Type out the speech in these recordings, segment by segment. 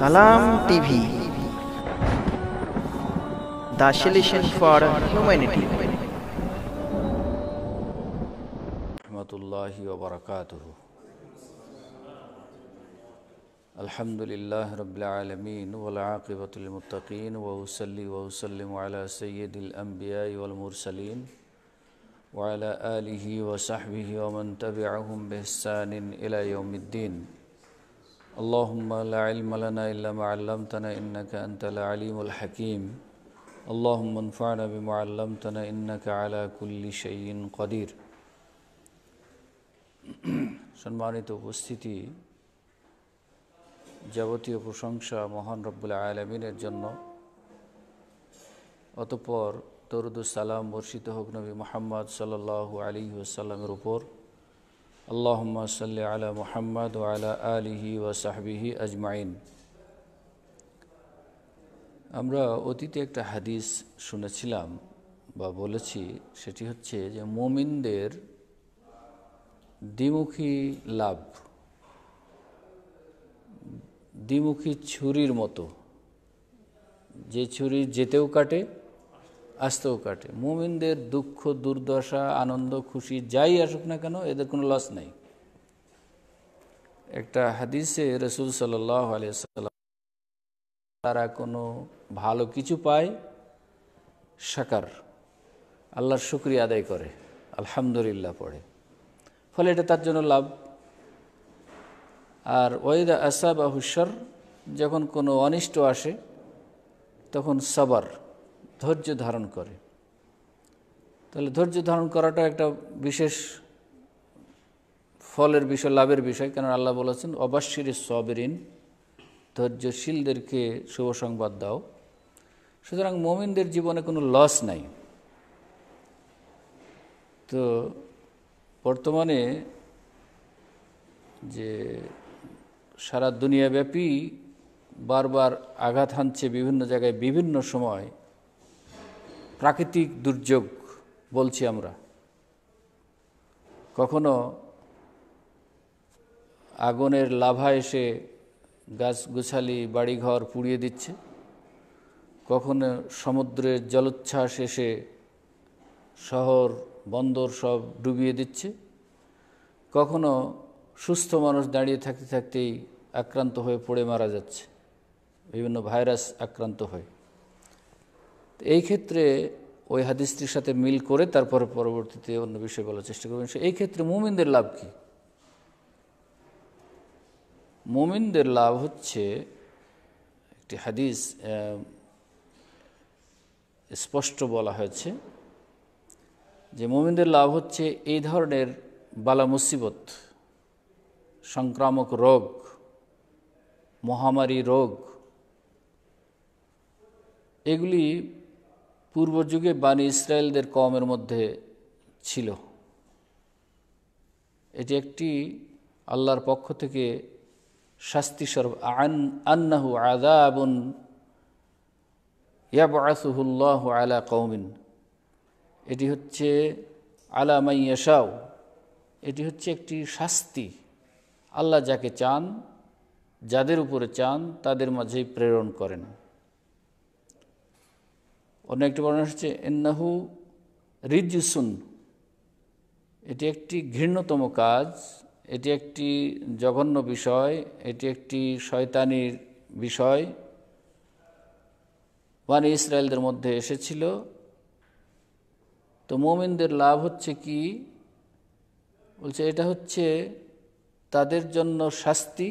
সালাম TV the solution for humanity রহমতুল্লাহি ওবরাকাতুহু الحمد لله رب العالمين والعاقبة للمتقين وأصلي وأسلم على سيد الأنبياء والمرسلين وعلى آله وصحبه ومن تبعهم بإحسان إلى يوم الدين اللهم لا علم لنا إلا ما علمتنا إنك أنت العليم الحكيم اللهم انفعنا بما علمتنا إنك على كل شيء قدير সম্মানিত উপস্থিতি যাবতীয় প্রশংসা মহান রব্বুল আলমিনের জন্য অতপর তরুদুসালাম বর্ষিত হোক নবী মোহাম্মদ সাল্লাল্লাহু আলী ওসাল্লামের উপর اللهم صل على محمد وعلى آله وصحبه أجمعين আমরা অতীতে একটা হাদিস শুনেছিলাম বা বলেছি সেটি হচ্ছে যে মোমিনদের দ্বিমুখী লাভ দ্বিমুখী ছুরির মতো যে ছুরি যেতেও কাটে আসতেও কাটে মুমিনদের দুঃখ দুর্দশা আনন্দ খুশি যাই আসুক না কেন এদের কোনো লস নেই একটা হাদিসে রসুল সাল্লাহ তারা কোনো ভালো কিছু পায় সাকার আল্লাহর শুক্রিয়া আদায় করে আলহামদুলিল্লাহ পড়ে ফলে এটা তার জন্য লাভ আর ওয়েদা আসাব আহুসর যখন কোনো অনিষ্ট আসে তখন সবার ধৈর্য ধারণ করে তাহলে ধৈর্য ধারণ করাটা একটা বিশেষ ফলের বিষয় লাভের বিষয় কেন আল্লাহ বলেছেন অবাশ্বির সবেরিন ধৈর্যশীলদেরকে শুভ সংবাদ দাও সুতরাং মোমিনদের জীবনে কোনো লস নাই তো বর্তমানে যে সারা দুনিয়াব্যাপী বারবার আঘাত হানছে বিভিন্ন জায়গায় বিভিন্ন সময় প্রাকৃতিক দুর্যোগ বলছি আমরা কখনো আগুনের লাভা এসে গাছ গুছালি বাড়িঘর পুড়িয়ে দিচ্ছে কখনো সমুদ্রের জলোচ্ছ্বাস এসে শহর বন্দর সব ডুবিয়ে দিচ্ছে কখনো সুস্থ মানুষ দাঁড়িয়ে থাকতে থাকতেই আক্রান্ত হয়ে পড়ে মারা যাচ্ছে বিভিন্ন ভাইরাস আক্রান্ত হয়ে এই ক্ষেত্রে ওই হাদিসটির সাথে মিল করে তারপরে পরবর্তীতে অন্য বিষয়ে বলার চেষ্টা করবেন এই ক্ষেত্রে মুমিনদের লাভ কি মুমিনদের লাভ হচ্ছে একটি হাদিস স্পষ্ট বলা হয়েছে যে মুমিনদের লাভ হচ্ছে এই ধরনের বালা মুসিবত সংক্রামক রোগ মহামারী রোগ এগুলি পূর্বযুগে বাণী ইসরায়েলদের কমের মধ্যে ছিল এটি একটি আল্লাহর পক্ষ থেকে শাস্তি সর্ব আন আন্নাহু আদাবন ইয়াবাসুহুল্লাহ আলা কৌমিন এটি হচ্ছে আলা মাইয়াশাও এটি হচ্ছে একটি শাস্তি আল্লাহ যাকে চান যাদের উপরে চান তাদের মাঝেই প্রেরণ করেন অন্য একটি বর্ণনা হচ্ছে এন্নাহু রিজুসুন এটি একটি ঘৃণ্যতম কাজ এটি একটি জঘন্য বিষয় এটি একটি শয়তানির বিষয় ওয়ান ইসরায়েলদের মধ্যে এসেছিল তো মোমিনদের লাভ হচ্ছে কি বলছে এটা হচ্ছে তাদের জন্য শাস্তি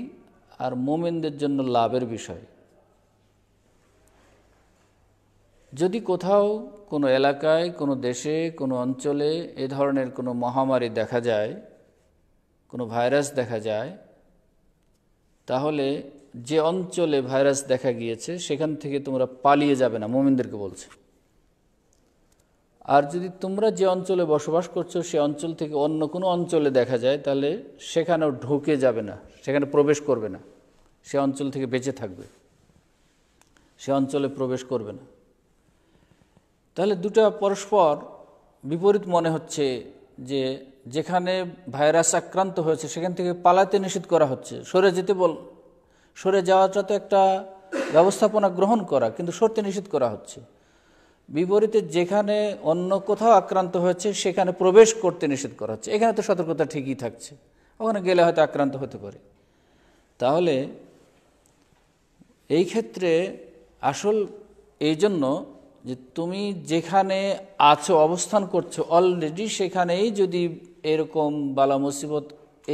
আর মোমিনদের জন্য লাভের বিষয় যদি কোথাও কোনো এলাকায় কোনো দেশে কোনো অঞ্চলে এ ধরনের কোনো মহামারী দেখা যায় কোনো ভাইরাস দেখা যায় তাহলে যে অঞ্চলে ভাইরাস দেখা গিয়েছে সেখান থেকে তোমরা পালিয়ে যাবে না মোমিনদেরকে বলছে আর যদি তোমরা যে অঞ্চলে বসবাস করছো সে অঞ্চল থেকে অন্য কোনো অঞ্চলে দেখা যায় তাহলে সেখানেও ঢুকে যাবে না সেখানে প্রবেশ করবে না সে অঞ্চল থেকে বেঁচে থাকবে সে অঞ্চলে প্রবেশ করবে না তাহলে দুটা পরস্পর বিপরীত মনে হচ্ছে যে যেখানে ভাইরাস আক্রান্ত হয়েছে সেখান থেকে পালাতে নিষেধ করা হচ্ছে সরে যেতে বল সরে যাওয়াটা তো একটা ব্যবস্থাপনা গ্রহণ করা কিন্তু সরতে নিষেধ করা হচ্ছে বিপরীতে যেখানে অন্য কোথাও আক্রান্ত হয়েছে সেখানে প্রবেশ করতে নিষেধ করা হচ্ছে এখানে তো সতর্কতা ঠিকই থাকছে ওখানে গেলে হয়তো আক্রান্ত হতে পারে তাহলে এই ক্ষেত্রে আসল এই জন্য যে তুমি যেখানে আছো অবস্থান করছো অলরেডি সেখানেই যদি এরকম বালা মুসিবত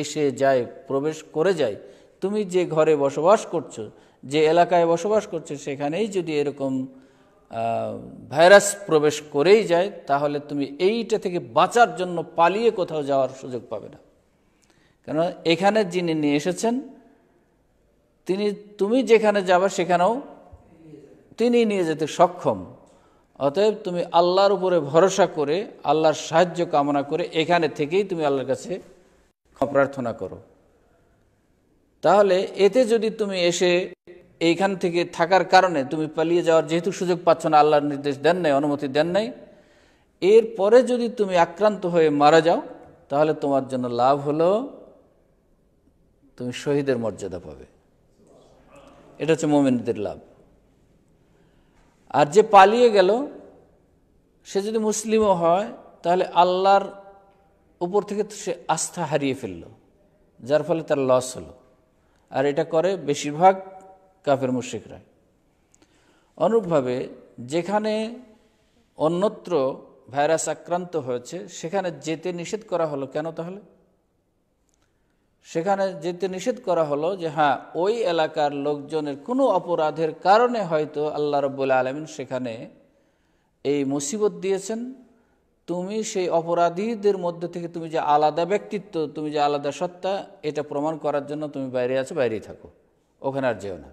এসে যায় প্রবেশ করে যায় তুমি যে ঘরে বসবাস করছো যে এলাকায় বসবাস করছো সেখানেই যদি এরকম ভাইরাস প্রবেশ করেই যায় তাহলে তুমি এইটা থেকে বাঁচার জন্য পালিয়ে কোথাও যাওয়ার সুযোগ পাবে না কেন এখানে যিনি নিয়ে এসেছেন তিনি তুমি যেখানে যাবে সেখানেও তিনি নিয়ে যেতে সক্ষম অতএব তুমি আল্লাহর উপরে ভরসা করে আল্লাহর সাহায্য কামনা করে এখানে থেকেই তুমি আল্লাহর কাছে প্রার্থনা করো তাহলে এতে যদি তুমি এসে এইখান থেকে থাকার কারণে তুমি পালিয়ে যাওয়ার যেহেতু সুযোগ পাচ্ছ না আল্লাহর নির্দেশ দেন নাই অনুমতি দেন নাই এর পরে যদি তুমি আক্রান্ত হয়ে মারা যাও তাহলে তোমার জন্য লাভ হলো তুমি শহীদের মর্যাদা পাবে এটা হচ্ছে মোমিনদের লাভ আর যে পালিয়ে গেল সে যদি মুসলিমও হয় তাহলে আল্লাহর উপর থেকে সে আস্থা হারিয়ে ফেলল যার ফলে তার লস হলো আর এটা করে বেশিরভাগ কাফের মুশ্রিকরা অনুরূপভাবে যেখানে অন্যত্র ভাইরাস আক্রান্ত হয়েছে সেখানে যেতে নিষেধ করা হলো কেন তাহলে সেখানে যেতে নিষেধ করা হলো যে হ্যাঁ ওই এলাকার লোকজনের কোনো অপরাধের কারণে হয়তো আল্লাহ রব্বুল আলমিন সেখানে এই মুসিবত দিয়েছেন তুমি সেই অপরাধীদের মধ্যে থেকে তুমি যে আলাদা ব্যক্তিত্ব তুমি যে আলাদা সত্তা এটা প্রমাণ করার জন্য তুমি বাইরে আছো বাইরেই থাকো ওখানে আর যেও না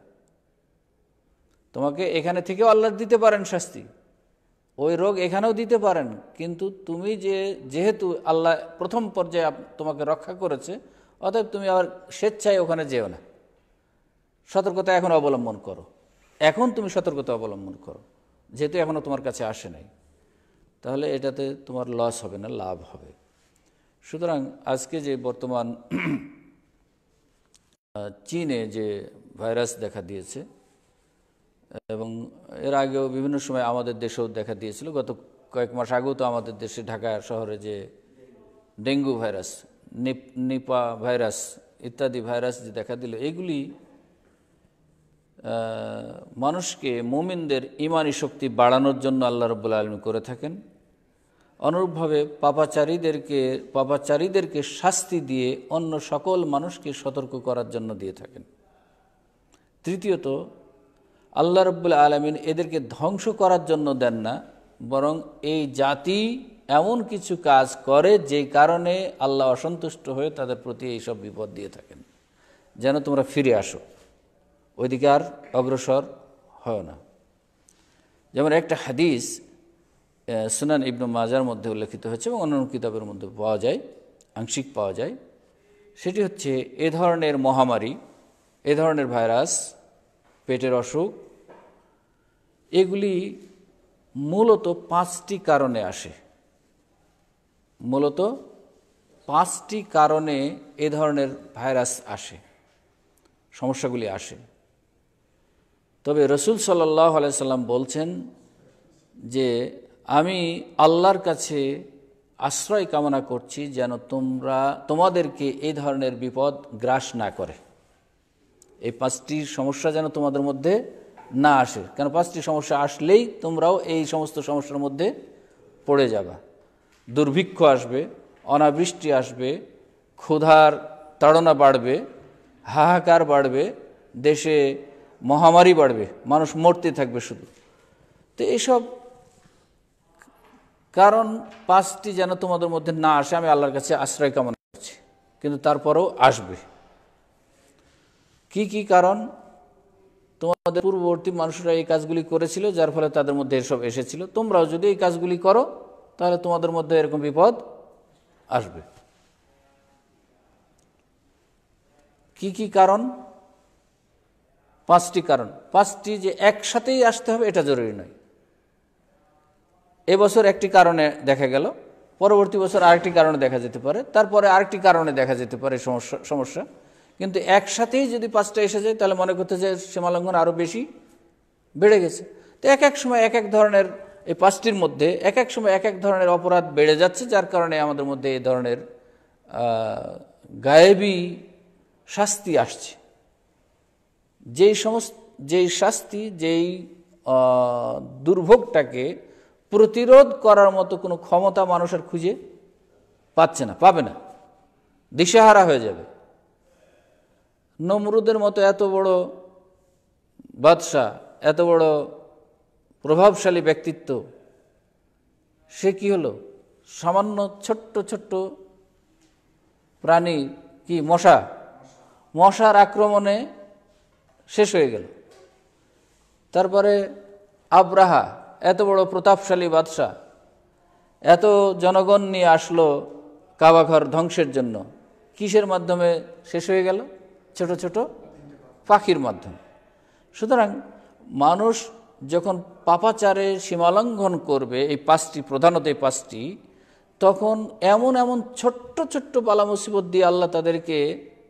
তোমাকে এখানে থেকেও আল্লাহ দিতে পারেন শাস্তি ওই রোগ এখানেও দিতে পারেন কিন্তু তুমি যে যেহেতু আল্লাহ প্রথম পর্যায়ে তোমাকে রক্ষা করেছে অতএব তুমি আবার স্বেচ্ছায় ওখানে যেও না সতর্কতা এখন অবলম্বন করো এখন তুমি সতর্কতা অবলম্বন করো যেহেতু এখনও তোমার কাছে আসে নাই তাহলে এটাতে তোমার লস হবে না লাভ হবে সুতরাং আজকে যে বর্তমান চীনে যে ভাইরাস দেখা দিয়েছে এবং এর আগেও বিভিন্ন সময় আমাদের দেশেও দেখা দিয়েছিল গত কয়েক মাস আগেও তো আমাদের দেশে ঢাকা শহরে যে ডেঙ্গু ভাইরাস নিপা ভাইরাস ইত্যাদি ভাইরাস যে দেখা দিল এগুলি মানুষকে মুমিনদের ইমানি শক্তি বাড়ানোর জন্য আল্লাহ রব্বুল আলমী করে থাকেন অনুরূপভাবে পাপাচারীদেরকে পাপাচারীদেরকে শাস্তি দিয়ে অন্য সকল মানুষকে সতর্ক করার জন্য দিয়ে থাকেন তৃতীয়ত আল্লাহ রব্বুল আলমিন এদেরকে ধ্বংস করার জন্য দেন না বরং এই জাতি এমন কিছু কাজ করে যে কারণে আল্লাহ অসন্তুষ্ট হয়ে তাদের প্রতি এইসব বিপদ দিয়ে থাকেন যেন তোমরা ফিরে আসো ওইদিকে আর অগ্রসর হয় না যেমন একটা হাদিস সুনান ইবনু মাজার মধ্যে উল্লেখিত হয়েছে এবং অন্যান্য কিতাবের মধ্যে পাওয়া যায় আংশিক পাওয়া যায় সেটি হচ্ছে এ ধরনের মহামারী এ ধরনের ভাইরাস পেটের অসুখ এগুলি মূলত পাঁচটি কারণে আসে মূলত পাঁচটি কারণে এ ধরনের ভাইরাস আসে সমস্যাগুলি আসে তবে রসুল সাল্লাহ আলাইসাল্লাম বলছেন যে আমি আল্লাহর কাছে আশ্রয় কামনা করছি যেন তোমরা তোমাদেরকে এই ধরনের বিপদ গ্রাস না করে এই পাঁচটি সমস্যা যেন তোমাদের মধ্যে না আসে কেন পাঁচটি সমস্যা আসলেই তোমরাও এই সমস্ত সমস্যার মধ্যে পড়ে যাবা দুর্ভিক্ষ আসবে অনাবৃষ্টি আসবে ক্ষুধার তাড়না বাড়বে হাহাকার বাড়বে দেশে মহামারী বাড়বে মানুষ মরতে থাকবে শুধু তো এইসব কারণ পাঁচটি যেন তোমাদের মধ্যে না আসে আমি আল্লাহর কাছে আশ্রয় কামনা করছি কিন্তু তারপরেও আসবে কি কি কারণ তোমাদের পূর্ববর্তী মানুষরা এই কাজগুলি করেছিল যার ফলে তাদের মধ্যে এসব এসেছিল তোমরাও যদি এই কাজগুলি করো তাহলে তোমাদের মধ্যে এরকম বিপদ আসবে কি কি কারণ পাঁচটি কারণ পাঁচটি যে একসাথেই আসতে হবে এটা জরুরি নয় এবছর একটি কারণে দেখা গেল পরবর্তী বছর আরেকটি কারণে দেখা যেতে পারে তারপরে আরেকটি কারণে দেখা যেতে পারে সমস্যা সমস্যা কিন্তু একসাথেই যদি পাঁচটা এসে যায় তাহলে মনে করতে যে সীমালঙ্ঘন আরও বেশি বেড়ে গেছে তো এক এক সময় এক এক ধরনের এই পাঁচটির মধ্যে এক এক সময় এক এক ধরনের অপরাধ বেড়ে যাচ্ছে যার কারণে আমাদের মধ্যে এই ধরনের গায়েবি শাস্তি আসছে যেই সমস্ত যেই শাস্তি যেই দুর্ভোগটাকে প্রতিরোধ করার মতো কোনো ক্ষমতা মানুষের খুঁজে পাচ্ছে না পাবে না দিশেহারা হয়ে যাবে নমরুদের মতো এত বড় বাদশাহ এত বড় প্রভাবশালী ব্যক্তিত্ব সে কি হলো সামান্য ছোট্ট ছোট্ট প্রাণী কি মশা মশার আক্রমণে শেষ হয়ে গেল তারপরে আব্রাহা এত বড় প্রতাপশালী বাদশাহ এত জনগণ নিয়ে আসলো কাবাঘর ধ্বংসের জন্য কিসের মাধ্যমে শেষ হয়ে গেল ছোট ছোট পাখির মাধ্যমে সুতরাং মানুষ যখন পাপাচারের সীমালঙ্ঘন করবে এই পাঁচটি প্রধানত এই পাঁচটি তখন এমন এমন ছোট্ট ছোট্ট বালা মুসিবত দিয়ে আল্লাহ তাদেরকে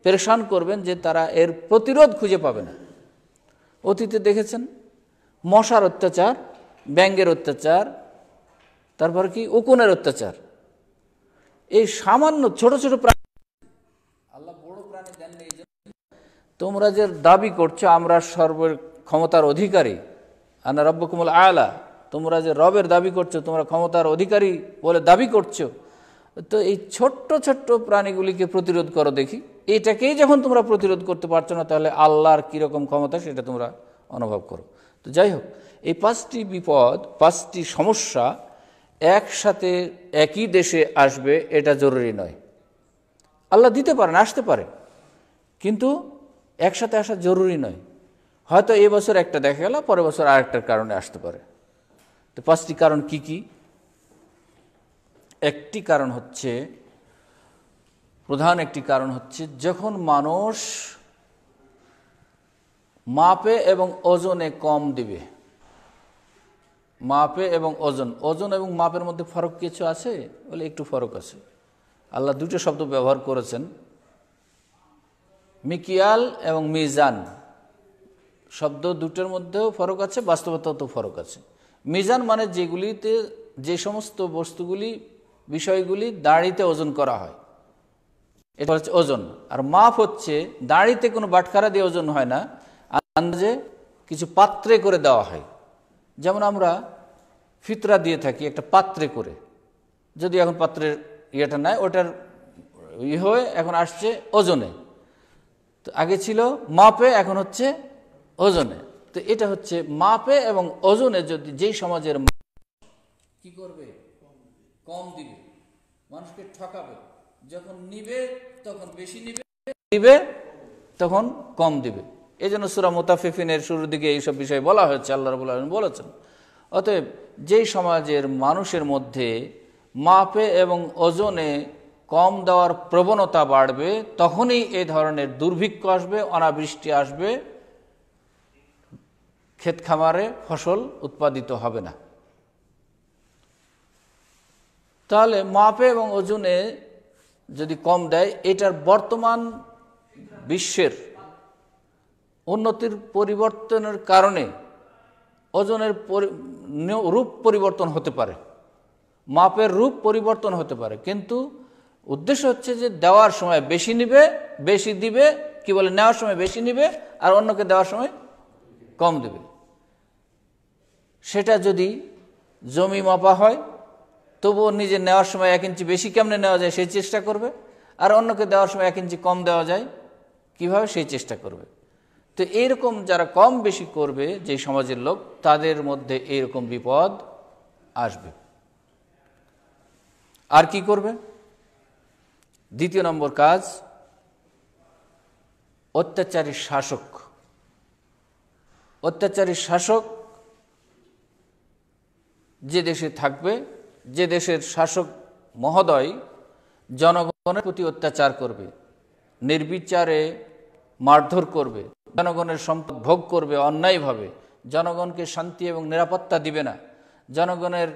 পেরেশান করবেন যে তারা এর প্রতিরোধ খুঁজে পাবে না অতীতে দেখেছেন মশার অত্যাচার ব্যাঙ্গের অত্যাচার তারপর কি উকুনের অত্যাচার এই সামান্য ছোট ছোট প্রাণী আল্লাহ বড় প্রাণী দেন তোমরা যে দাবি করছো আমরা সর্ব ক্ষমতার অধিকারী আনা রব্বকুমুল আলা তোমরা যে রবের দাবি করছো তোমরা ক্ষমতার অধিকারী বলে দাবি করছো তো এই ছোট্ট ছোট্ট প্রাণীগুলিকে প্রতিরোধ করো দেখি এটাকেই যখন তোমরা প্রতিরোধ করতে পারছো না তাহলে আল্লাহর কীরকম ক্ষমতা সেটা তোমরা অনুভব করো তো যাই হোক এই পাঁচটি বিপদ পাঁচটি সমস্যা একসাথে একই দেশে আসবে এটা জরুরি নয় আল্লাহ দিতে পারেন আসতে পারে কিন্তু একসাথে আসা জরুরি নয় হয়তো এ বছর একটা দেখা গেল পরের বছর আরেকটার কারণে আসতে পারে তো পাঁচটি কারণ কি কি একটি কারণ হচ্ছে প্রধান একটি কারণ হচ্ছে যখন মানুষ মাপে এবং ওজনে কম দিবে মাপে এবং ওজন ওজন এবং মাপের মধ্যে ফরক কিছু আছে বলে একটু ফরক আছে আল্লাহ দুটো শব্দ ব্যবহার করেছেন মিকিয়াল এবং মিজান শব্দ দুটোর মধ্যেও ফরক আছে বাস্তবতা তো ফরক আছে মিজান মানে যেগুলিতে যে সমস্ত বস্তুগুলি বিষয়গুলি দাড়িতে ওজন করা হয় এটা হচ্ছে ওজন আর মাপ হচ্ছে দাড়িতে কোনো বাটখারা দিয়ে ওজন হয় না আন্দাজে কিছু পাত্রে করে দেওয়া হয় যেমন আমরা ফিতরা দিয়ে থাকি একটা পাত্রে করে যদি এখন পাত্রের ইয়েটা নাই ওটার ইয়ে হয়ে এখন আসছে ওজনে তো আগে ছিল মাপে এখন হচ্ছে ওজনে তো এটা হচ্ছে মাপে এবং ওজনে যদি যেই সমাজের কি করবে কম দিবে মানুষকে ঠকাবে যখন নিবে তখন বেশি নিবে দিবে তখন কম দিবে এই জন্য সুরা মুতাফিফিনের শুরুর দিকে এইসব বিষয়ে বলা হয়েছে আল্লাহ রবুল আলম বলেছেন অতএব যেই সমাজের মানুষের মধ্যে মাপে এবং ওজনে কম দেওয়ার প্রবণতা বাড়বে তখনই এ ধরনের দুর্ভিক্ষ আসবে অনাবৃষ্টি আসবে ক্ষেত খামারে ফসল উৎপাদিত হবে না তাহলে মাপে এবং ওজনে যদি কম দেয় এটার বর্তমান বিশ্বের উন্নতির পরিবর্তনের কারণে ওজনের রূপ পরিবর্তন হতে পারে মাপের রূপ পরিবর্তন হতে পারে কিন্তু উদ্দেশ্য হচ্ছে যে দেওয়ার সময় বেশি নিবে বেশি দিবে কি বলে নেওয়ার সময় বেশি নিবে আর অন্যকে দেওয়ার সময় কম দেবে সেটা যদি জমি মাপা হয় তবুও নিজে নেওয়ার সময় এক ইঞ্চি বেশি কেমনে নেওয়া যায় সেই চেষ্টা করবে আর অন্যকে দেওয়ার সময় এক ইঞ্চি কম দেওয়া যায় কিভাবে সেই চেষ্টা করবে তো এরকম যারা কম বেশি করবে যে সমাজের লোক তাদের মধ্যে এরকম বিপদ আসবে আর কি করবে দ্বিতীয় নম্বর কাজ অত্যাচারী শাসক অত্যাচারী শাসক যে দেশে থাকবে যে দেশের শাসক মহোদয় জনগণের প্রতি অত্যাচার করবে নির্বিচারে মারধর করবে জনগণের সম্পদ ভোগ করবে অন্যায়ভাবে জনগণকে শান্তি এবং নিরাপত্তা দিবে না জনগণের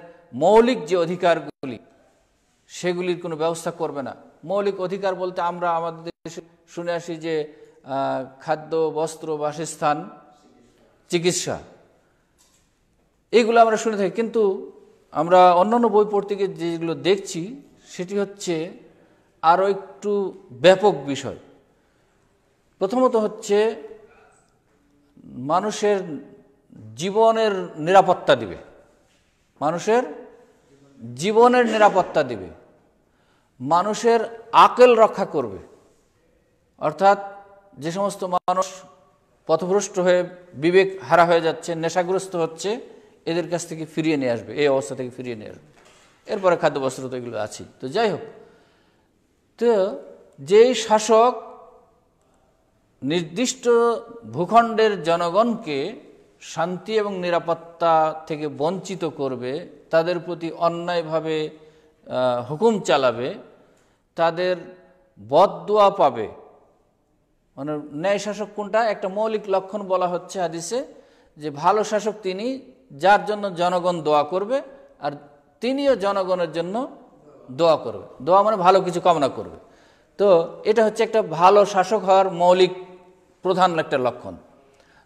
মৌলিক যে অধিকারগুলি সেগুলির কোনো ব্যবস্থা করবে না মৌলিক অধিকার বলতে আমরা আমাদের দেশে শুনে আসি যে খাদ্য বস্ত্র বাসস্থান চিকিৎসা এইগুলো আমরা শুনে থাকি কিন্তু আমরা অন্যান্য বই পড়তে গিয়ে যেগুলো দেখছি সেটি হচ্ছে আরও একটু ব্যাপক বিষয় প্রথমত হচ্ছে মানুষের জীবনের নিরাপত্তা দিবে মানুষের জীবনের নিরাপত্তা দিবে মানুষের আকেল রক্ষা করবে অর্থাৎ যে সমস্ত মানুষ পথভ্রষ্ট হয়ে বিবেক হারা হয়ে যাচ্ছে নেশাগ্রস্ত হচ্ছে এদের কাছ থেকে ফিরিয়ে নিয়ে আসবে এই অবস্থা থেকে ফিরিয়ে নিয়ে আসবে এরপরে খাদ্য বস্ত্র তো এগুলো আছে তো যাই হোক তো যেই শাসক নির্দিষ্ট ভূখণ্ডের জনগণকে শান্তি এবং নিরাপত্তা থেকে বঞ্চিত করবে তাদের প্রতি অন্যায়ভাবে হুকুম চালাবে তাদের দোয়া পাবে মানে ন্যায় শাসক কোনটা একটা মৌলিক লক্ষণ বলা হচ্ছে হাদিসে যে ভালো শাসক তিনি যার জন্য জনগণ দোয়া করবে আর তিনিও জনগণের জন্য দোয়া করবে দোয়া মানে ভালো কিছু কামনা করবে তো এটা হচ্ছে একটা ভালো শাসক হওয়ার মৌলিক প্রধান একটা লক্ষণ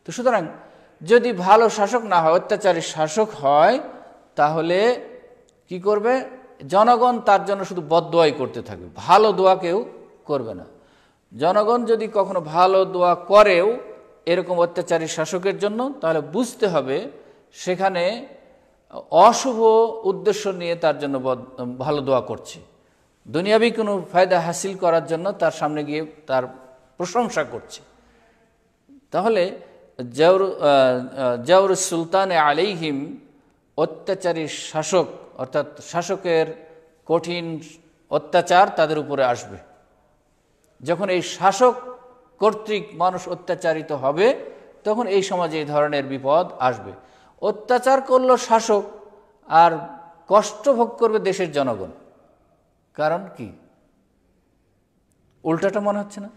তো সুতরাং যদি ভালো শাসক না হয় অত্যাচারী শাসক হয় তাহলে কি করবে জনগণ তার জন্য শুধু বদোয়াই করতে থাকবে ভালো দোয়া কেউ করবে না জনগণ যদি কখনো ভালো দোয়া করেও এরকম অত্যাচারী শাসকের জন্য তাহলে বুঝতে হবে সেখানে অশুভ উদ্দেশ্য নিয়ে তার জন্য ভালো দোয়া করছে দুনিয়াবি কোনো ফায়দা হাসিল করার জন্য তার সামনে গিয়ে তার প্রশংসা করছে তাহলে জাউর জাউর সুলতান আলিহিম অত্যাচারী শাসক অর্থাৎ শাসকের কঠিন অত্যাচার তাদের উপরে আসবে যখন এই শাসক কর্তৃক মানুষ অত্যাচারিত হবে তখন এই সমাজে এই ধরনের বিপদ আসবে অত্যাচার করল শাসক আর কষ্ট ভোগ করবে দেশের জনগণ কারণ কি উল্টাটা মনে হচ্ছে না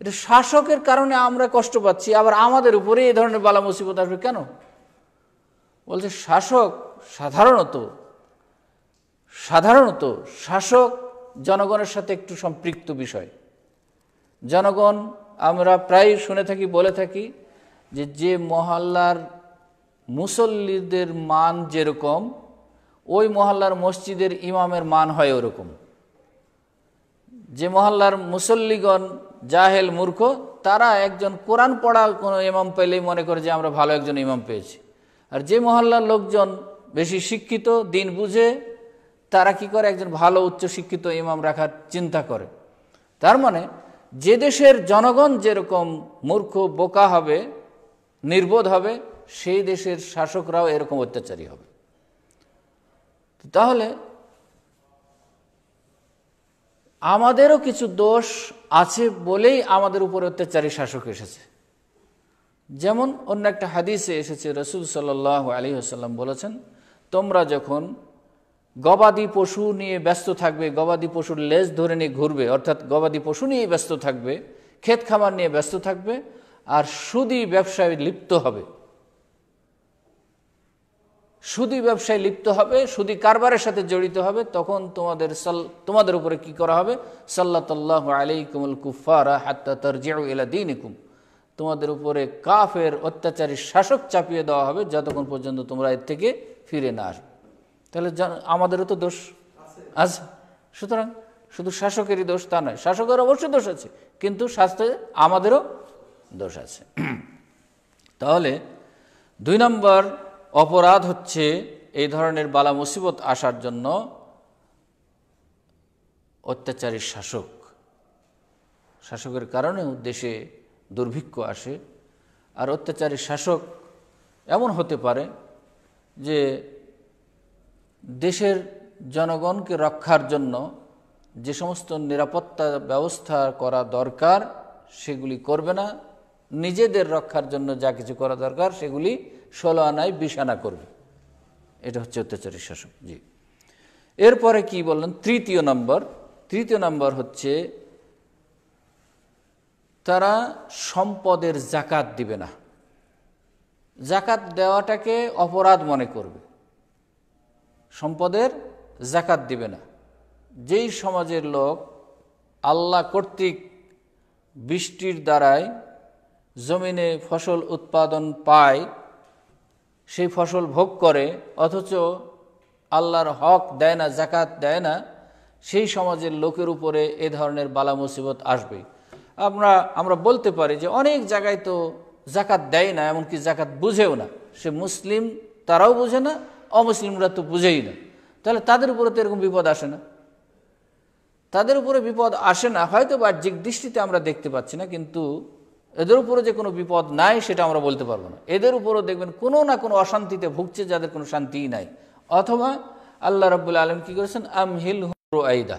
এটা শাসকের কারণে আমরা কষ্ট পাচ্ছি আবার আমাদের উপরে এই ধরনের বালা মুসিবত আসবে কেন বলছে শাসক সাধারণত সাধারণত শাসক জনগণের সাথে একটু সম্পৃক্ত বিষয় জনগণ আমরা প্রায় শুনে থাকি বলে থাকি যে যে মহল্লার মুসল্লিদের মান যেরকম ওই মহল্লার মসজিদের ইমামের মান হয় ওরকম যে মহল্লার মুসল্লিগণ জাহেল মূর্খ তারা একজন কোরআন পড়া কোনো ইমাম পেলেই মনে করে যে আমরা ভালো একজন ইমাম পেয়েছি আর যে মহল্লার লোকজন বেশি শিক্ষিত দিন বুঝে তারা কি করে একজন ভালো উচ্চ শিক্ষিত ইমাম রাখার চিন্তা করে তার মানে যে দেশের জনগণ যেরকম মূর্খ বোকা হবে নির্বোধ হবে সেই দেশের শাসকরাও এরকম অত্যাচারী হবে তাহলে আমাদেরও কিছু দোষ আছে বলেই আমাদের উপর অত্যাচারী শাসক এসেছে যেমন অন্য একটা হাদিসে এসেছে রসুল সাল্লাহ আলী আসাল্লাম বলেছেন তোমরা যখন গবাদি পশু নিয়ে ব্যস্ত থাকবে গবাদি পশুর লেজ ধরে নিয়ে ঘুরবে অর্থাৎ গবাদি পশু নিয়ে ব্যস্ত থাকবে ক্ষেত খামার নিয়ে ব্যস্ত থাকবে আর সুদী ব্যবসায় লিপ্ত হবে সুদী ব্যবসায় লিপ্ত হবে সুদি কারবারের সাথে জড়িত হবে তখন তোমাদের সাল তোমাদের উপরে কি করা হবে সাল্লাহ আলাইকুমুল কুফারা হাত্তা জিয়া ইলা দিনিকুম তোমাদের উপরে কাফের অত্যাচারী শাসক চাপিয়ে দেওয়া হবে যতক্ষণ পর্যন্ত তোমরা এর থেকে ফিরে না আসবে তাহলে আমাদেরও তো দোষ আছে সুতরাং শুধু শাসকেরই দোষ তা নয় শাসকের অবশ্য দোষ আছে কিন্তু স্বাস্থ্যে আমাদেরও দোষ আছে তাহলে দুই নম্বর অপরাধ হচ্ছে এই ধরনের বালা মুসিবত আসার জন্য অত্যাচারী শাসক শাসকের কারণেও দেশে দুর্ভিক্ষ আসে আর অত্যাচারী শাসক এমন হতে পারে যে দেশের জনগণকে রক্ষার জন্য যে সমস্ত নিরাপত্তা ব্যবস্থা করা দরকার সেগুলি করবে না নিজেদের রক্ষার জন্য যা কিছু করা দরকার সেগুলি ষোলো আনায় বিছানা আনা করবে এটা হচ্ছে অত্যাচারী শাসক জি এরপরে কি বললেন তৃতীয় নম্বর তৃতীয় নম্বর হচ্ছে তারা সম্পদের জাকাত দিবে না জাকাত দেওয়াটাকে অপরাধ মনে করবে সম্পদের জাকাত দিবে না যেই সমাজের লোক আল্লাহ কর্তৃক বৃষ্টির দ্বারায় জমিনে ফসল উৎপাদন পায় সেই ফসল ভোগ করে অথচ আল্লাহর হক দেয় না জাকাত দেয় না সেই সমাজের লোকের উপরে এ ধরনের বালা মুসিবত আসবে আমরা আমরা বলতে পারি যে অনেক জায়গায় তো জাকাত দেয় না এমনকি জাকাত বুঝেও না সে মুসলিম তারাও বুঝে না অমুসলিমরা তো বুঝেই না তাহলে তাদের উপরে তো এরকম বিপদ আসে না তাদের উপরে বিপদ আসে না হয়তো বাহ্যিক দৃষ্টিতে আমরা দেখতে পাচ্ছি না কিন্তু এদের উপরে যে কোনো বিপদ নাই সেটা আমরা বলতে পারবো না এদের উপরও দেখবেন কোনো না কোনো অশান্তিতে ভুগছে যাদের কোনো শান্তিই নাই অথবা আল্লাহ রব্বুল আলম কী করেছেন আমহিল আইদা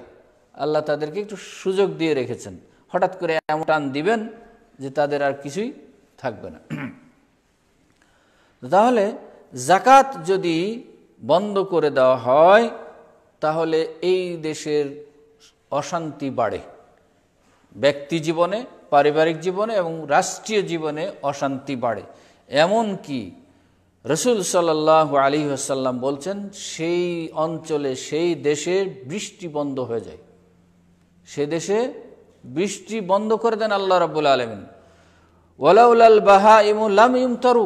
আল্লাহ তাদেরকে একটু সুযোগ দিয়ে রেখেছেন হঠাৎ করে এমন টান দিবেন যে তাদের আর কিছুই থাকবে না তাহলে জাকাত যদি বন্ধ করে দেওয়া হয় তাহলে এই দেশের অশান্তি বাড়ে ব্যক্তি জীবনে পারিবারিক জীবনে এবং রাষ্ট্রীয় জীবনে অশান্তি বাড়ে এমন কি রসুল সাল্লাহ আলী আসাল্লাম বলছেন সেই অঞ্চলে সেই দেশে বৃষ্টি বন্ধ হয়ে যায় সে দেশে বৃষ্টি বন্ধ করে দেন আল্লাহ রাবুল আলমিন ওলাউলাল বাহা ইমুলাম ইমতারু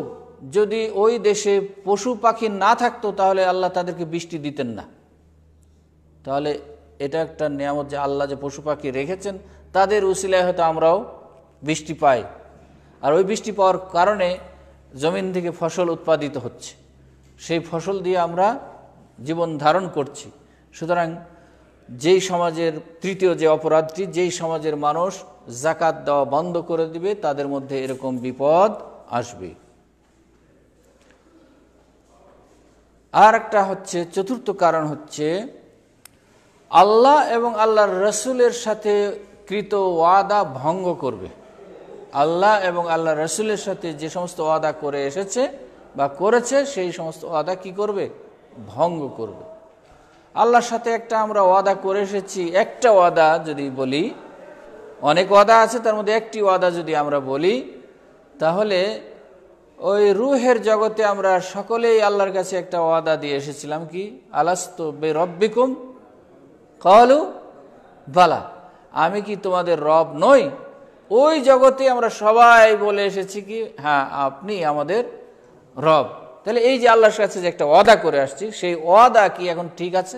যদি ওই দেশে পশু পাখি না থাকতো তাহলে আল্লাহ তাদেরকে বৃষ্টি দিতেন না তাহলে এটা একটা নিয়ামত যে আল্লাহ যে পশু পাখি রেখেছেন তাদের উসিলায় হয়তো আমরাও বৃষ্টি পাই আর ওই বৃষ্টি পাওয়ার কারণে জমিন থেকে ফসল উৎপাদিত হচ্ছে সেই ফসল দিয়ে আমরা জীবন ধারণ করছি সুতরাং যেই সমাজের তৃতীয় যে অপরাধটি যেই সমাজের মানুষ জাকাত দেওয়া বন্ধ করে দিবে তাদের মধ্যে এরকম বিপদ আসবে আর একটা হচ্ছে চতুর্থ কারণ হচ্ছে আল্লাহ এবং আল্লাহর রসুলের সাথে কৃত ওয়াদা ভঙ্গ করবে আল্লাহ এবং আল্লাহ রসুলের সাথে যে সমস্ত ওয়াদা করে এসেছে বা করেছে সেই সমস্ত ওয়াদা কি করবে ভঙ্গ করবে আল্লাহর সাথে একটা আমরা ওয়াদা করে এসেছি একটা ওয়াদা যদি বলি অনেক ওয়াদা আছে তার মধ্যে একটি ওয়াদা যদি আমরা বলি তাহলে ওই রুহের জগতে আমরা সকলেই আল্লাহর কাছে একটা ওয়াদা দিয়ে এসেছিলাম কি আলাস্ত বে রব্বিকুম কলু বালা আমি কি তোমাদের রব নই ওই জগতে আমরা সবাই বলে এসেছি কি হ্যাঁ আপনি আমাদের রব তাহলে এই যে আল্লাহর কাছে যে একটা ওয়াদা করে আসছি সেই ওয়াদা কি এখন ঠিক আছে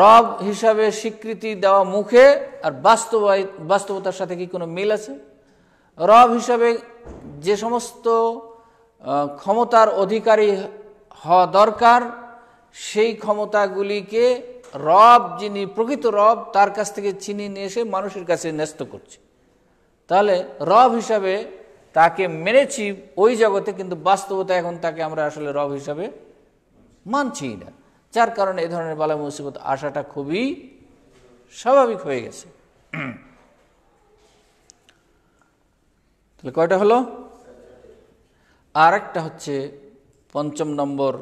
রব হিসাবে স্বীকৃতি দেওয়া মুখে আর বাস্তবায় বাস্তবতার সাথে কি কোনো মিল আছে রব হিসাবে যে সমস্ত ক্ষমতার অধিকারী হওয়া দরকার সেই ক্ষমতাগুলিকে রব যিনি প্রকৃত রব তার কাছ থেকে চিনি নিয়ে এসে মানুষের কাছে ন্যস্ত করছে তাহলে রব হিসাবে তাকে মেনেছি ওই জগতে কিন্তু বাস্তবতা এখন তাকে আমরা আসলে রব হিসাবে মানছি না যার কারণে এ ধরনের বালা মুসিবত আসাটা খুবই স্বাভাবিক হয়ে গেছে তাহলে কয়টা হলো আর একটা হচ্ছে পঞ্চম নম্বর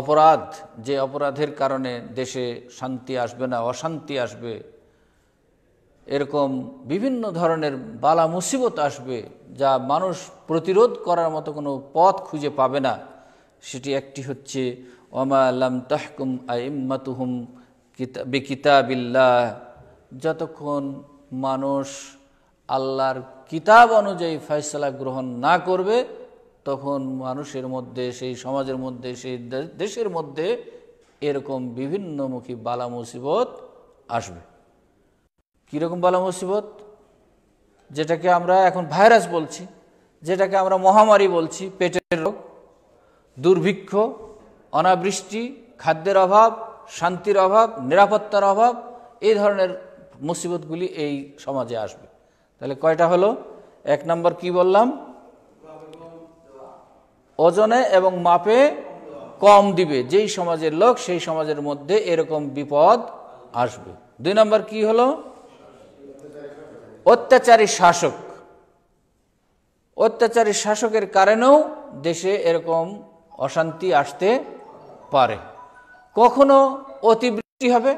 অপরাধ যে অপরাধের কারণে দেশে শান্তি আসবে না অশান্তি আসবে এরকম বিভিন্ন ধরনের বালা মুসিবত আসবে যা মানুষ প্রতিরোধ করার মতো কোনো পথ খুঁজে পাবে না সেটি একটি হচ্ছে ওমালাম তাহকুম আইম্মাতুহুম কিতা বিল্লাহ যতক্ষণ মানুষ আল্লাহর কিতাব অনুযায়ী ফয়সলা গ্রহণ না করবে তখন মানুষের মধ্যে সেই সমাজের মধ্যে সেই দেশের মধ্যে এরকম বিভিন্নমুখী বালা মুসিবত আসবে কীরকম বালা মুসিবত যেটাকে আমরা এখন ভাইরাস বলছি যেটাকে আমরা মহামারী বলছি পেটের রোগ দুর্ভিক্ষ অনাবৃষ্টি খাদ্যের অভাব শান্তির অভাব নিরাপত্তার অভাব এই ধরনের মুসিবতগুলি এই সমাজে আসবে তাহলে কয়টা হলো এক নম্বর কি বললাম ওজনে এবং মাপে কম দিবে যেই সমাজের লোক সেই সমাজের মধ্যে এরকম বিপদ আসবে দুই নম্বর কি হলো অত্যাচারী শাসক অত্যাচারী শাসকের কারণেও দেশে এরকম অশান্তি আসতে পারে কখনো অতিবৃষ্টি হবে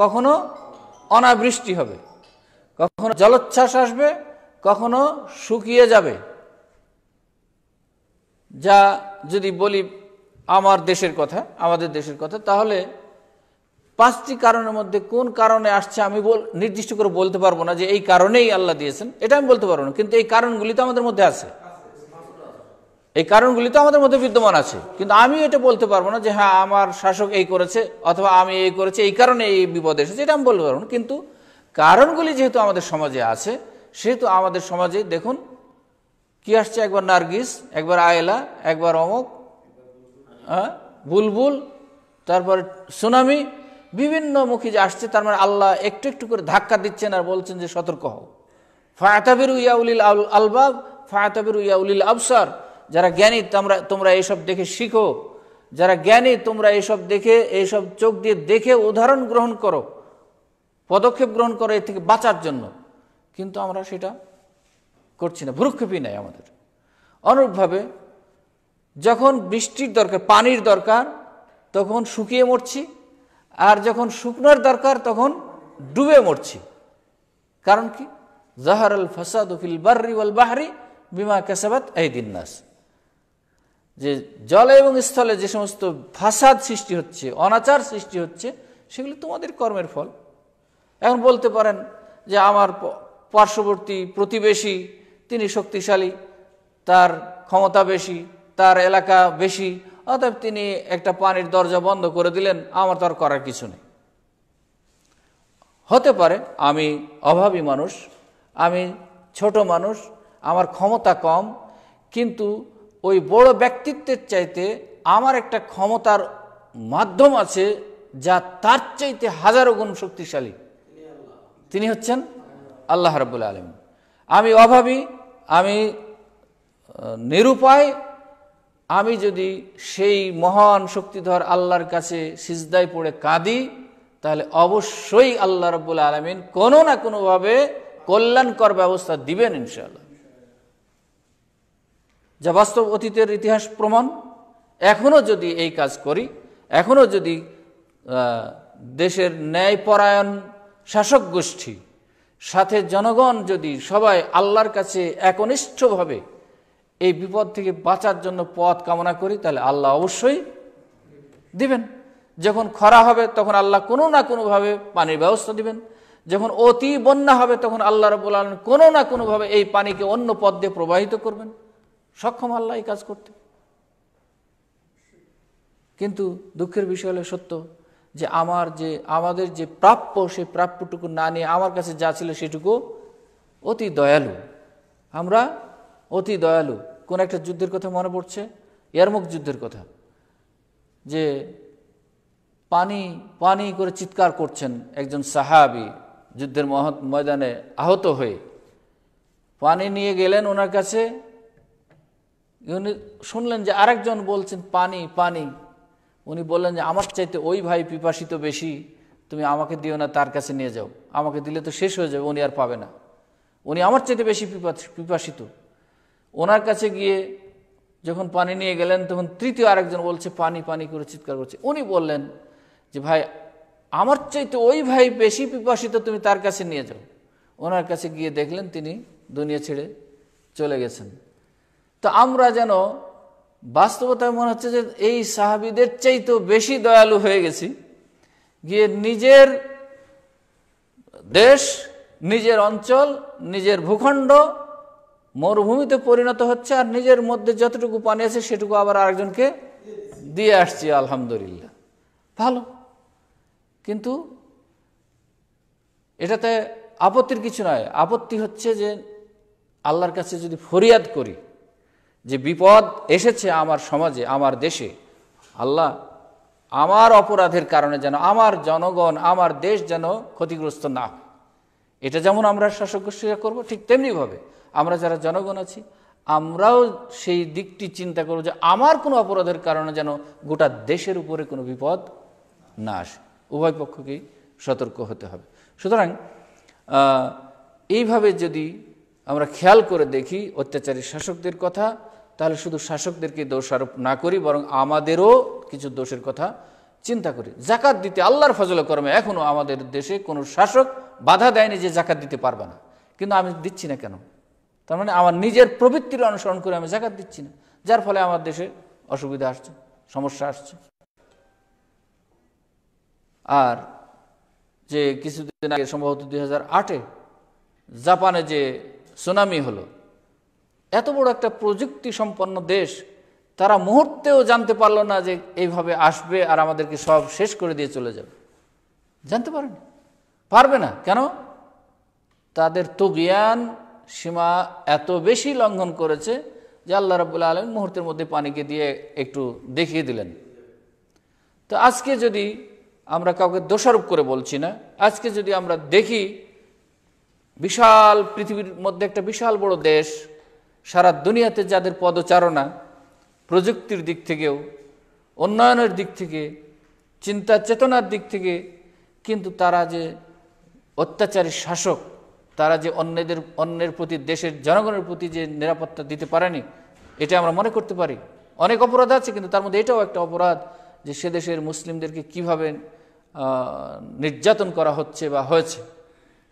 কখনো অনাবৃষ্টি হবে কখনো জলোচ্ছ্বাস আসবে কখনো শুকিয়ে যাবে যা যদি বলি আমার দেশের কথা আমাদের দেশের কথা তাহলে পাঁচটি কারণের মধ্যে কোন কারণে আসছে আমি বল নির্দিষ্ট করে বলতে পারবো না যে এই কারণেই আল্লাহ দিয়েছেন এটা আমি বলতে পারবো না কিন্তু এই কারণগুলি তো আমাদের মধ্যে আছে এই কারণগুলি তো আমাদের মধ্যে বিদ্যমান আছে কিন্তু আমি এটা বলতে পারবো না যে হ্যাঁ আমার শাসক এই করেছে অথবা আমি এই করেছি এই কারণে এই বিপদ এসেছে এটা আমি বলতে পারবো না কিন্তু কারণগুলি যেহেতু আমাদের সমাজে আছে সেহেতু আমাদের সমাজে দেখুন কি আসছে একবার নার্গিস একবার আয়লা একবার অমক হ্যাঁ বুলবুল তারপর সুনামি বিভিন্ন মুখী যে আসছে তার মানে আল্লাহ একটু একটু করে ধাক্কা দিচ্ছেন আর বলছেন যে সতর্ক হও ফায়াতাবির ইয়াউলিল আলবাব ফায়াতাবির ইয়াউলিল আবসার যারা জ্ঞানী তোমরা তোমরা এইসব দেখে শিখো যারা জ্ঞানী তোমরা এইসব দেখে এইসব চোখ দিয়ে দেখে উদাহরণ গ্রহণ করো পদক্ষেপ গ্রহণ করে এর থেকে বাঁচার জন্য কিন্তু আমরা সেটা করছি না ভ্রুক্ষেপই নাই আমাদের অনুরূপভাবে যখন বৃষ্টির দরকার পানির দরকার তখন শুকিয়ে মরছি আর যখন শুকনোর দরকার তখন ডুবে মরছি কারণ কি জাহার আল ফসাদ ফিল বার্রি ওয়াল বাহারি বিমা দিন নাস যে জলে এবং স্থলে যে সমস্ত ফাসাদ সৃষ্টি হচ্ছে অনাচার সৃষ্টি হচ্ছে সেগুলো তোমাদের কর্মের ফল এখন বলতে পারেন যে আমার পার্শ্ববর্তী প্রতিবেশী তিনি শক্তিশালী তার ক্ষমতা বেশি তার এলাকা বেশি অতএব তিনি একটা পানির দরজা বন্ধ করে দিলেন আমার তার করার কিছু নেই হতে পারে আমি অভাবী মানুষ আমি ছোট মানুষ আমার ক্ষমতা কম কিন্তু ওই বড় ব্যক্তিত্বের চাইতে আমার একটা ক্ষমতার মাধ্যম আছে যা তার চাইতে হাজারো গুণ শক্তিশালী তিনি হচ্ছেন আল্লাহ রব্বুল আলম আমি অভাবী আমি নিরুপায় আমি যদি সেই মহান শক্তিধর আল্লাহর কাছে সিজদায় পড়ে কাঁদি তাহলে অবশ্যই আল্লাহ রব্বুল আলমিন কোনো না কোনোভাবে কল্যাণকর ব্যবস্থা দিবেন ইনশাআল্লাহ যা বাস্তব অতীতের ইতিহাস প্রমাণ এখনও যদি এই কাজ করি এখনও যদি দেশের ন্যায়পরায়ণ শাসক গোষ্ঠী সাথে জনগণ যদি সবাই আল্লাহর কাছে একনিষ্ঠভাবে এই বিপদ থেকে বাঁচার জন্য পথ কামনা করি তাহলে আল্লাহ অবশ্যই দিবেন যখন খরা হবে তখন আল্লাহ কোনো না কোনোভাবে পানির ব্যবস্থা দিবেন যখন অতি বন্যা হবে তখন আল্লাহ রব কোনো না কোনোভাবে এই পানিকে অন্য পথ দিয়ে প্রবাহিত করবেন সক্ষম আল্লাহ এই কাজ করতে কিন্তু দুঃখের বিষয় হলে সত্য যে আমার যে আমাদের যে প্রাপ্য সেই প্রাপ্যটুকু না নিয়ে আমার কাছে যা ছিল সেটুকু অতি দয়ালু আমরা অতি দয়ালু কোন একটা যুদ্ধের কথা মনে পড়ছে ইয়ারমুখ যুদ্ধের কথা যে পানি পানি করে চিৎকার করছেন একজন সাহাবি যুদ্ধের মহৎ ময়দানে আহত হয়ে পানি নিয়ে গেলেন ওনার কাছে শুনলেন যে আরেকজন বলছেন পানি পানি উনি বললেন যে আমার চাইতে ওই ভাই পিপাসিত বেশি তুমি আমাকে দিও না তার কাছে নিয়ে যাও আমাকে দিলে তো শেষ হয়ে যাবে উনি আর পাবে না উনি আমার চাইতে বেশি পিপাসিত ওনার কাছে গিয়ে যখন পানি নিয়ে গেলেন তখন তৃতীয় আরেকজন বলছে পানি পানি করে চিৎকার করছে উনি বললেন যে ভাই আমার চাইতে ওই ভাই বেশি পিপাসিত তুমি তার কাছে নিয়ে যাও ওনার কাছে গিয়ে দেখলেন তিনি দুনিয়া ছেড়ে চলে গেছেন তো আমরা যেন বাস্তবতায় মনে হচ্ছে যে এই সাহাবিদের তো বেশি দয়ালু হয়ে গেছি গিয়ে নিজের দেশ নিজের অঞ্চল নিজের ভূখণ্ড মরুভূমিতে পরিণত হচ্ছে আর নিজের মধ্যে যতটুকু পানি আছে সেটুকু আবার আরেকজনকে দিয়ে আসছি আলহামদুলিল্লাহ ভালো কিন্তু এটাতে আপত্তির কিছু নয় আপত্তি হচ্ছে যে আল্লাহর কাছে যদি ফরিয়াদ করি যে বিপদ এসেছে আমার সমাজে আমার দেশে আল্লাহ আমার অপরাধের কারণে যেন আমার জনগণ আমার দেশ যেন ক্ষতিগ্রস্ত না এটা যেমন আমরা শাসক গোষ্ঠীরা করবো ঠিক তেমনিভাবে আমরা যারা জনগণ আছি আমরাও সেই দিকটি চিন্তা করব যে আমার কোনো অপরাধের কারণে যেন গোটা দেশের উপরে কোনো বিপদ না আসে উভয় পক্ষকেই সতর্ক হতে হবে সুতরাং এইভাবে যদি আমরা খেয়াল করে দেখি অত্যাচারী শাসকদের কথা তাহলে শুধু শাসকদেরকে দোষারোপ না করি বরং আমাদেরও কিছু দোষের কথা চিন্তা করি জাকাত দিতে আল্লাহর ফজল কর্মে এখনও আমাদের দেশে কোনো শাসক বাধা দেয়নি যে জাকাত দিতে পারবে না কিন্তু আমি দিচ্ছি না কেন তার মানে আমার নিজের প্রবৃত্তির অনুসরণ করে আমি জাকাত দিচ্ছি না যার ফলে আমার দেশে অসুবিধা আসছে সমস্যা আসছে আর যে কিছুদিন আগে সম্ভবত দুই হাজার জাপানে যে সুনামি হলো এত বড় একটা প্রযুক্তি সম্পন্ন দেশ তারা মুহূর্তেও জানতে পারলো না যে এইভাবে আসবে আর আমাদেরকে সব শেষ করে দিয়ে চলে যাবে জানতে পারেনি পারবে না কেন তাদের তো জ্ঞান সীমা এত বেশি লঙ্ঘন করেছে যে আল্লাহ রবুল্লা আলম মুহূর্তের মধ্যে পানিকে দিয়ে একটু দেখিয়ে দিলেন তো আজকে যদি আমরা কাউকে দোষারোপ করে বলছি না আজকে যদি আমরা দেখি বিশাল পৃথিবীর মধ্যে একটা বিশাল বড় দেশ সারা দুনিয়াতে যাদের পদচারণা প্রযুক্তির দিক থেকেও উন্নয়নের দিক থেকে চিন্তা চেতনার দিক থেকে কিন্তু তারা যে অত্যাচারী শাসক তারা যে অন্যদের অন্যের প্রতি দেশের জনগণের প্রতি যে নিরাপত্তা দিতে পারেনি এটা আমরা মনে করতে পারি অনেক অপরাধ আছে কিন্তু তার মধ্যে এটাও একটা অপরাধ যে সে দেশের মুসলিমদেরকে কিভাবে নির্যাতন করা হচ্ছে বা হয়েছে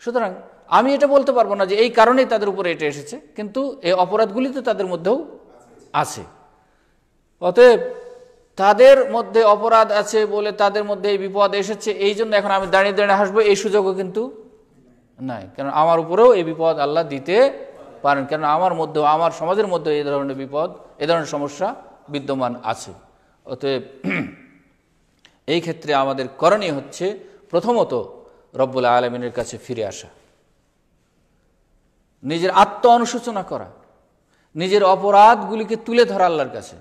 সুতরাং আমি এটা বলতে পারবো না যে এই কারণেই তাদের উপরে এটা এসেছে কিন্তু এই অপরাধগুলি তো তাদের মধ্যেও আছে অতএব তাদের মধ্যে অপরাধ আছে বলে তাদের মধ্যে এই বিপদ এসেছে এই জন্য এখন আমি দাঁড়িয়ে দাঁড়িয়ে হাসবো এই সুযোগও কিন্তু নাই কেন আমার উপরেও এই বিপদ আল্লাহ দিতে পারেন কেন আমার মধ্যে আমার সমাজের মধ্যে এই ধরনের বিপদ এ ধরনের সমস্যা বিদ্যমান আছে অতএব এই ক্ষেত্রে আমাদের করণীয় হচ্ছে প্রথমত রব্বুল আলমিনের কাছে ফিরে আসা নিজের আত্ম অনুশোচনা করা নিজের অপরাধগুলিকে তুলে ধরা আল্লাহর কাছে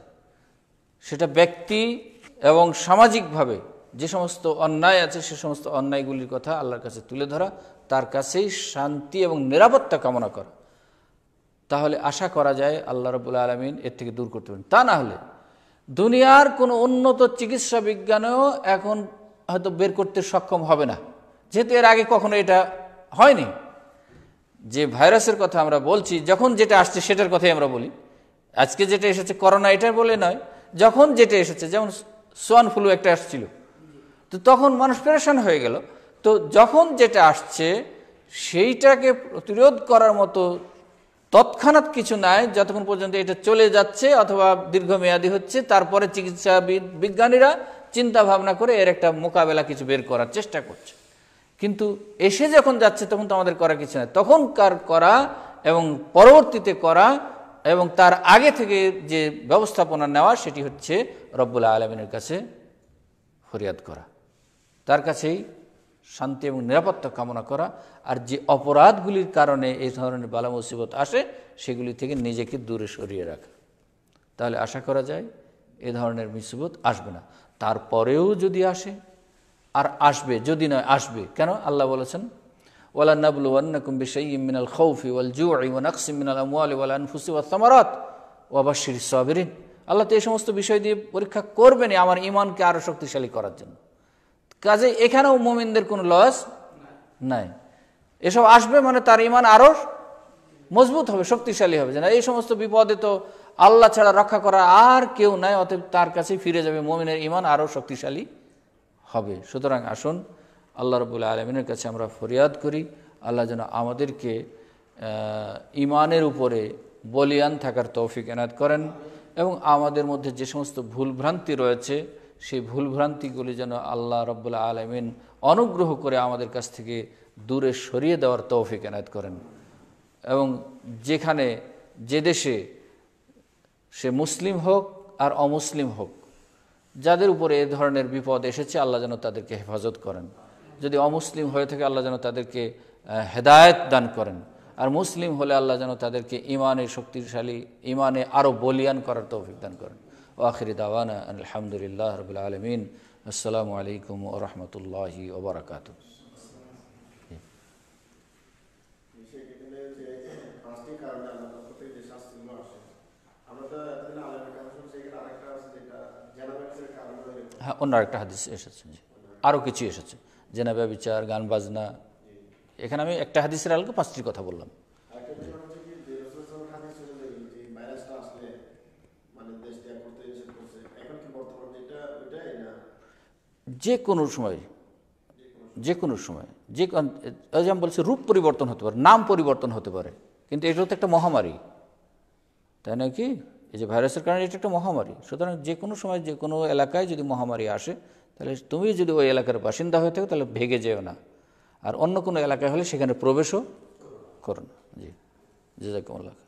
সেটা ব্যক্তি এবং সামাজিকভাবে যে সমস্ত অন্যায় আছে সে সমস্ত অন্যায়গুলির কথা আল্লাহর কাছে তুলে ধরা তার কাছেই শান্তি এবং নিরাপত্তা কামনা করা তাহলে আশা করা যায় আল্লাহ রবুল্লা আলমিন এর থেকে দূর করতে পারেন তা না হলে দুনিয়ার কোনো উন্নত চিকিৎসা বিজ্ঞানেও এখন হয়তো বের করতে সক্ষম হবে না যেহেতু এর আগে কখনো এটা হয়নি যে ভাইরাসের কথা আমরা বলছি যখন যেটা আসছে সেটার কথাই আমরা বলি আজকে যেটা এসেছে করোনা এটা বলে নয় যখন যেটা এসেছে যেমন সোয়ান ফ্লু একটা আসছিল তো তখন মানুষ প্রেশান হয়ে গেল তো যখন যেটা আসছে সেইটাকে প্রতিরোধ করার মতো তৎক্ষণাৎ কিছু নাই যতক্ষণ পর্যন্ত এটা চলে যাচ্ছে অথবা দীর্ঘমেয়াদী হচ্ছে তারপরে চিকিৎসাবিদ বিজ্ঞানীরা চিন্তা ভাবনা করে এর একটা মোকাবেলা কিছু বের করার চেষ্টা করছে কিন্তু এসে যখন যাচ্ছে তখন তো আমাদের করা কিছু নাই তখনকার করা এবং পরবর্তীতে করা এবং তার আগে থেকে যে ব্যবস্থাপনা নেওয়া সেটি হচ্ছে রব্বুল আলমিনের কাছে ফরিয়াদ করা তার কাছেই শান্তি এবং নিরাপত্তা কামনা করা আর যে অপরাধগুলির কারণে এই ধরনের বালা মুসিবত আসে সেগুলি থেকে নিজেকে দূরে সরিয়ে রাখা তাহলে আশা করা যায় এ ধরনের মুসিবত আসবে না তারপরেও যদি আসে আর আসবে যদি নয় আসবে কেন আল্লাহ বলেছেন ওয়ালা নাবলু ওয়ান্নাকুম বিশাইয়্যিম মিনাল খাউফি ওয়াল জুউই ওয়া নাকসিম মিনাল আমওয়ালি ওয়াল আনফুসি ওয়াস সামারাত ওয়া শির সাবিরিন আল্লাহ তো এই সমস্ত বিষয় দিয়ে পরীক্ষা করবেনই আমার ইমানকে আরও শক্তিশালী করার জন্য কাজে এখানেও মোমিনদের কোনো লস নাই এসব আসবে মানে তার ইমান আরও মজবুত হবে শক্তিশালী হবে যেন এই সমস্ত বিপদে তো আল্লাহ ছাড়া রক্ষা করা আর কেউ নাই অতএব তার কাছে ফিরে যাবে মোমিনের ইমান আরও শক্তিশালী হবে সুতরাং আসুন আল্লাহ রবুল্লা আলমিনের কাছে আমরা ফরিয়াদ করি আল্লাহ যেন আমাদেরকে ইমানের উপরে বলিয়ান থাকার তৌফিক এনায়ত করেন এবং আমাদের মধ্যে যে সমস্ত ভুলভ্রান্তি রয়েছে সেই ভুলভ্রান্তিগুলি যেন আল্লাহ রব্বুল্লা আলমিন অনুগ্রহ করে আমাদের কাছ থেকে দূরে সরিয়ে দেওয়ার তৌফিক এনায়ত করেন এবং যেখানে যে দেশে সে মুসলিম হোক আর অমুসলিম হোক যাদের উপরে এ ধরনের বিপদ এসেছে আল্লাহ যেন তাদেরকে হেফাজত করেন যদি অমুসলিম হয়ে থাকে আল্লাহ যেন তাদেরকে হেদায়ত দান করেন আর মুসলিম হলে আল্লাহ যেন তাদেরকে ইমানে শক্তিশালী ইমানে আরও বলিয়ান করার তৌফিক দান করেন ওয়াখিরি দাওয়ানা আলহামদুলিল্লাহ রবিল আলমিন আসসালামু আলাইকুম ও রহমতুল্লাহি ওবরাকাত হ্যাঁ অন্য আরেকটা হাদিস এসেছে আরও কিছু এসেছে জেনাবে বিচার গান বাজনা এখানে আমি একটা হাদিসের আলোকে পাঁচটির কথা বললাম মানে যে কোনো সময় যে কোনো সময় যে যেমন বলছে রূপ পরিবর্তন হতে পারে নাম পরিবর্তন হতে পারে কিন্তু এটা তো একটা মহামারী তাই নয় কি এই যে ভাইরাসের কারণে এটা একটা মহামারী সুতরাং যে কোনো সময় যে কোনো এলাকায় যদি মহামারী আসে তাহলে তুমি যদি ওই এলাকার বাসিন্দা হয়ে থাকো তাহলে ভেগে যেও না আর অন্য কোনো এলাকায় হলে সেখানে প্রবেশও করো না জি জাজাকুমুল্লাহ